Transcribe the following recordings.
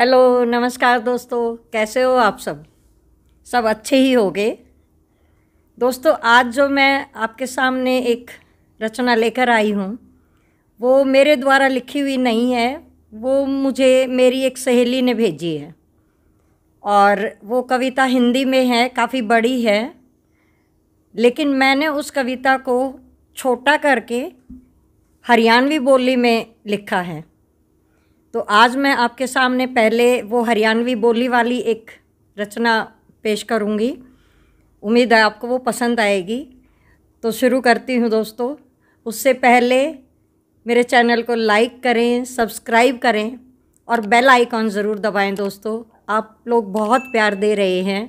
hello नमस्कार दोस्तों कैसे हो आप सब सब अच्छे ही गए दोस्तों आज जो मैं आपके सामने एक रचना लेकर आई हूँ वो मेरे द्वारा लिखी हुई नहीं है वो मुझे मेरी एक सहेली ने भेजी है और वो कविता हिंदी में है काफ़ी बड़ी है लेकिन मैंने उस कविता को छोटा करके हरियाणवी बोली में लिखा है तो आज मैं आपके सामने पहले वो हरियाणवी बोली वाली एक रचना पेश करूँगी उम्मीद है आपको वो पसंद आएगी तो शुरू करती हूँ दोस्तों उससे पहले मेरे चैनल को लाइक करें सब्सक्राइब करें और बेल आइकॉन ज़रूर दबाएं दोस्तों आप लोग बहुत प्यार दे रहे हैं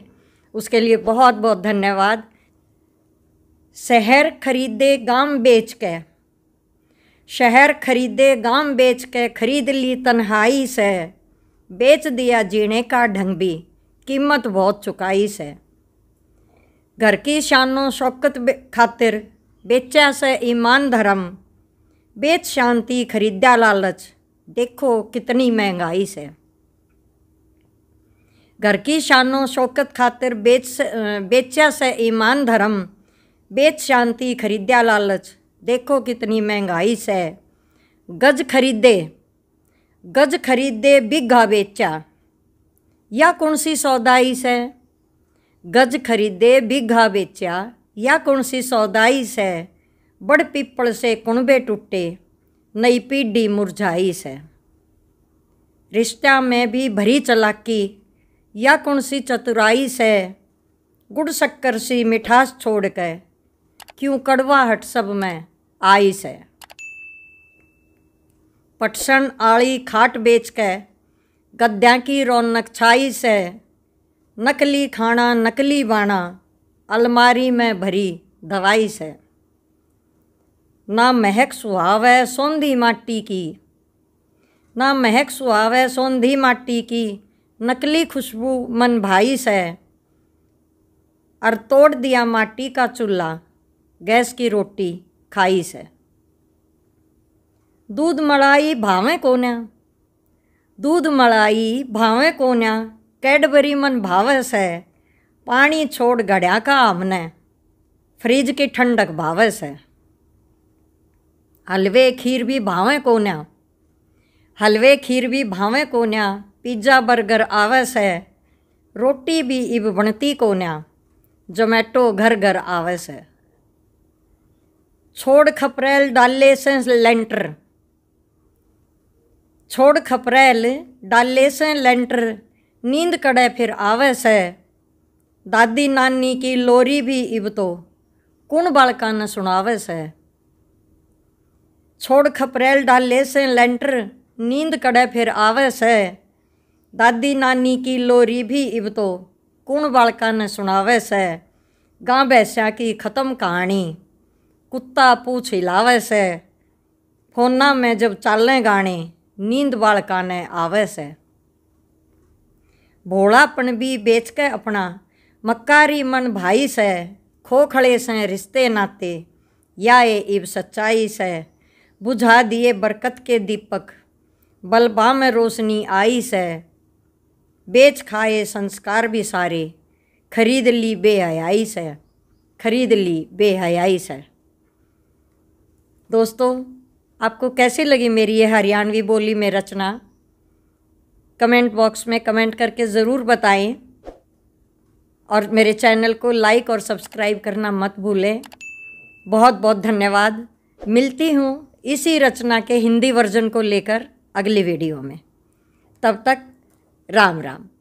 उसके लिए बहुत बहुत धन्यवाद शहर खरीदे गांव बेच के शहर खरीदे गांव बेच के खरीद ली तन्हाई से बेच दिया जीने का ढंग भी कीमत बहुत चुकाई से घर की शानों शौकत खातिर बेचा से ईमान धर्म बेच शांति खरीदा लालच देखो कितनी महंगाई से घर की शानों शौकत खातिर बेच बेचा से ईमान धर्म बेच शांति खरीदा लालच देखो कितनी महंगाई से गज खरीदे गज खरीदे बिघा बेचा या कौन सी सौदाई से गज खरीदे बिघा बेचा या कौन सी सौदाई से बड़ पीपल से कुणबे टूटे नई पीढ़ी मुरझाई से रिश्ता में भी भरी चलाकी या कौन सी चतुराई से गुड़ शक्कर सी मिठास छोड़ के क्यों कड़वा हट सब में आई से पटसन आड़ी खाट बेच के गद्या की रौनक छाई से नकली खाना नकली बाना अलमारी में भरी दवाई से ना महक सुहाव है सौंधी माटी की ना महक सुहाव है सौंधी माटी की नकली खुशबू मन भाई से और तोड़ दिया माटी का चूल्हा गैस की रोटी खाई से दूध मलाई भावें कोन्या दूध मलाई भावें कोन्या कैडबरी मन भावस है पानी छोड़ घड़िया का हमने फ्रिज की ठंडक भावस है हलवे खीर भी भावें कोन्या हलवे खीर भी भावें कोन्या पिज्ज़ा बर्गर आवस है रोटी भी इब बनती कोन्या जोमेटो घर घर आवस है छोड़ खपरैल डाले से लेंटर छोड़ खपरैल डाले से लेंटर नींद कड़े फिर आवे स दादी नानी की लोरी भी इब तो कुण बालका न सुनावे से छोड़ खपरैल डाले से लेंटर नींद कड़े फिर आवे स दादी नानी की लोरी भी इब तो कुण बालका न सुनावे से गाँ भैंसा की ख़त्म कहानी कुत्ता पूछ हिलावे से फोना में जब चालें गाने नींद बाल काने आवे से भोलापन भी बेच के अपना मक्कारी मन भाई से खोखड़े से रिश्ते नाते या ए इब सच्चाई से बुझा दिए बरकत के दीपक बलबा में रोशनी आई से बेच खाए संस्कार भी सारे खरीद ली बेहयाई से खरीद ली बेहयाई से दोस्तों आपको कैसी लगी मेरी ये हरियाणवी बोली में रचना कमेंट बॉक्स में कमेंट करके ज़रूर बताएं और मेरे चैनल को लाइक और सब्सक्राइब करना मत भूलें बहुत बहुत धन्यवाद मिलती हूँ इसी रचना के हिंदी वर्जन को लेकर अगली वीडियो में तब तक राम राम